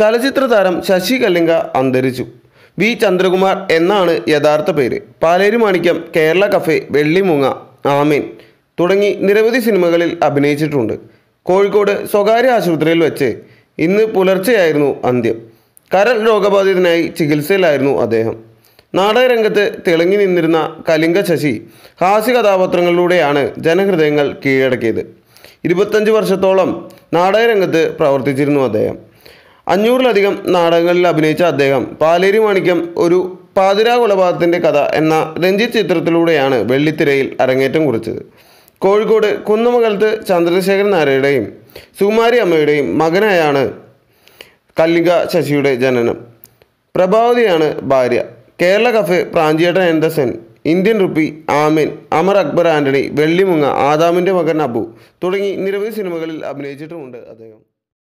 ചലച്ചിത്ര താരം ശശി കല്ലിങ്ക അന്തരിച്ചു വി ചന്ദ്രകുമാർ എന്നാണ് യഥാർത്ഥ പേര് പാലേരി മാണിക്യം കേരള കഫേ വെള്ളിമുങ്ങ ആമീൻ തുടങ്ങി നിരവധി സിനിമകളിൽ അഭിനയിച്ചിട്ടുണ്ട് കോഴിക്കോട് സ്വകാര്യ ആശുപത്രിയിൽ വെച്ച് ഇന്ന് പുലർച്ചെയായിരുന്നു അന്ത്യം കരൾ രോഗബാധിതനായി ചികിത്സയിലായിരുന്നു അദ്ദേഹം നാടകരംഗത്ത് തിളങ്ങി നിന്നിരുന്ന കലിംഗ ശശി ഹാസ്യ കഥാപാത്രങ്ങളിലൂടെയാണ് ജനഹൃദയങ്ങൾ കീഴടക്കിയത് ഇരുപത്തഞ്ച് വർഷത്തോളം നാടകരംഗത്ത് പ്രവർത്തിച്ചിരുന്നു അദ്ദേഹം അഞ്ഞൂറിലധികം നാടകങ്ങളിൽ അഭിനയിച്ച അദ്ദേഹം പാലേരി മാണിക്യം ഒരു പാതിരാ കൊലപാതകത്തിൻ്റെ കഥ എന്ന രഞ്ജിത് ചിത്രത്തിലൂടെയാണ് വെള്ളിത്തിരയിൽ അരങ്ങേറ്റം കുറിച്ചത് കോഴിക്കോട് കുന്നമകലത്ത് ചന്ദ്രശേഖരൻ നായരുടെയും സുകുമാരി അമ്മയുടെയും മകനായാണ് കല്ലിക ശശിയുടെ ജനനം പ്രഭാവതിയാണ് ഭാര്യ Kerala Cafe Pranchiyettan and the saint Indian Rupee Amen Amar Akbar Antony Vellimoonga ആദാമിൻ്റെ മകൻ അബു തുടങ്ങി നിരവധി സിനിമകളിൽ അഭിനയിച്ചിട്ടുമുണ്ട് അദ്ദേഹം